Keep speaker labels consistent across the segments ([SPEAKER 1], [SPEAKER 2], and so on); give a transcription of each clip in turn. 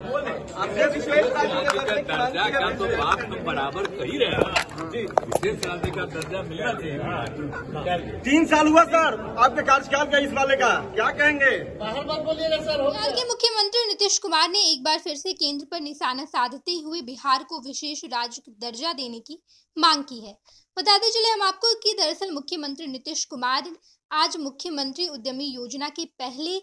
[SPEAKER 1] का तो बात बराबर कही रहे विशेष राज्य का दर्जा मिलना चाहिए तीन साल हुआ सर आपके कार्यकाल का इस वाले का क्या कहेंगे
[SPEAKER 2] बाहर बात बोलिएगा सर बिहार के मुख्यमंत्री नीतीश कुमार ने एक बार फिर से केंद्र पर निशाना साधते हुए बिहार को विशेष राज्य दर्जा देने की मांग की है बताते चले हम आपको कि दरअसल मुख्यमंत्री नीतीश कुमार आज मुख्यमंत्री उद्यमी योजना के पहले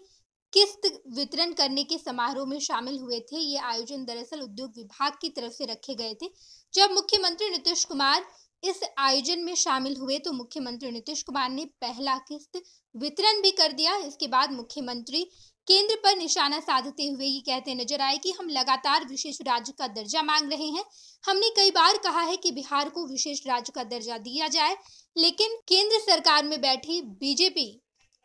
[SPEAKER 2] किस्त वितरण करने के समारोह में शामिल हुए थे ये आयोजन दरअसल उद्योग विभाग की तरफ से रखे गए थे जब मुख्यमंत्री नीतीश कुमार इस आयोजन में शामिल हुए तो मुख्यमंत्री नीतीश कुमार ने पहला किस्त वितरण भी कर दिया इसके बाद मुख्यमंत्री केंद्र पर निशाना साधते हुए ये कहते नजर आए कि हम लगातार विशेष राज्य का दर्जा मांग रहे हैं हमने कई बार कहा है कि बिहार को विशेष राज्य का दर्जा दिया जाए लेकिन केंद्र सरकार में बैठी बीजेपी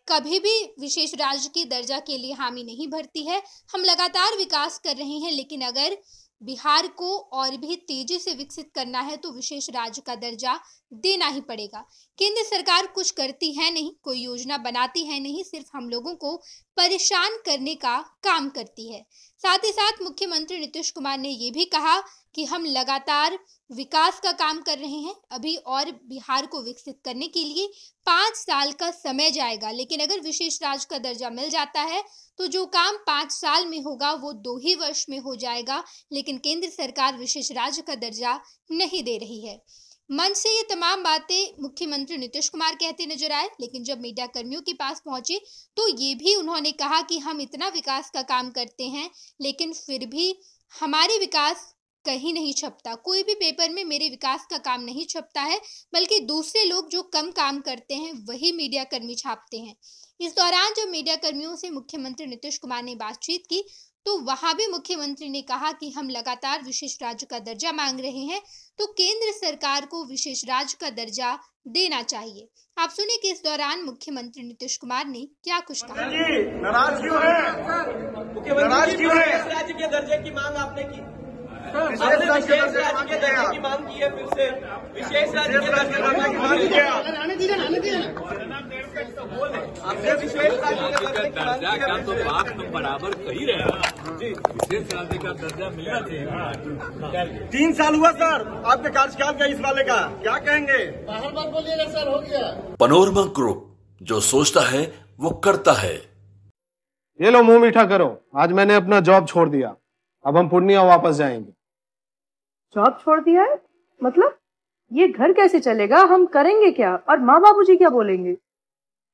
[SPEAKER 2] कभी भी विशेष राज्य की दर्जा के लिए हामी नहीं भरती है हम लगातार विकास कर रहे हैं लेकिन अगर बिहार को और भी तेजी से विकसित करना है तो विशेष राज्य का दर्जा देना ही पड़ेगा केंद्र सरकार कुछ करती है नहीं कोई योजना बनाती है नहीं सिर्फ हम लोगों को परेशान करने का काम करती है साथ ही साथ मुख्यमंत्री नीतीश कुमार ने ये भी कहा कि हम लगातार विकास का काम कर रहे हैं अभी और बिहार को विकसित करने के लिए पाँच साल का समय जाएगा लेकिन अगर विशेष राज्य का दर्जा मिल जाता है तो जो काम पाँच साल में होगा वो दो ही वर्ष में हो जाएगा लेकिन केंद्र सरकार विशेष राज्य का दर्जा नहीं दे रही है मंच से ये तमाम बातें मुख्यमंत्री नीतीश कुमार कहते नजर आए लेकिन जब मीडिया कर्मियों के पास पहुंचे तो ये भी उन्होंने कहा कि हम इतना विकास का काम करते हैं लेकिन फिर भी हमारे विकास कहीं नहीं छपता कोई भी पेपर में मेरे विकास का काम नहीं छपता है बल्कि दूसरे लोग जो कम काम करते हैं वही मीडिया कर्मी छापते हैं इस दौरान जब मीडिया कर्मियों से मुख्यमंत्री नीतीश कुमार ने बातचीत की तो वहां भी मुख्यमंत्री ने कहा कि हम लगातार विशेष राज्य का दर्जा मांग रहे हैं तो केंद्र सरकार को विशेष राज्य का दर्जा देना चाहिए आप सुनिए कि इस दौरान मुख्यमंत्री नीतीश कुमार ने क्या कुछ कहा नाराज क्यों है
[SPEAKER 1] मुख्यमंत्री क्यों है राज्य
[SPEAKER 2] के दर्जे की मांग आपने की विशेष राज्य की
[SPEAKER 1] मांग की है फिर से
[SPEAKER 2] विशेष राज्य के दर्जे की
[SPEAKER 1] मांग
[SPEAKER 2] दर्जा का तो, तो बराबर कही रहे विशेष राज्य
[SPEAKER 1] का दर्जा मिलना चाहिए तीन साल हुआ सर आपके कार्यकाल का इस वाले का क्या कहेंगे बाहर बात बोलिएगा सर हो गया पनोरमा ग्रुप जो सोचता है वो करता है ये लो मुंह मीठा करो आज मैंने अपना जॉब छोड़ दिया अब हम पूर्णिया वापस जाएंगे
[SPEAKER 2] जॉब छोड़ दिया है मतलब ये घर कैसे चलेगा हम करेंगे क्या और माँ बाबूजी क्या बोलेंगे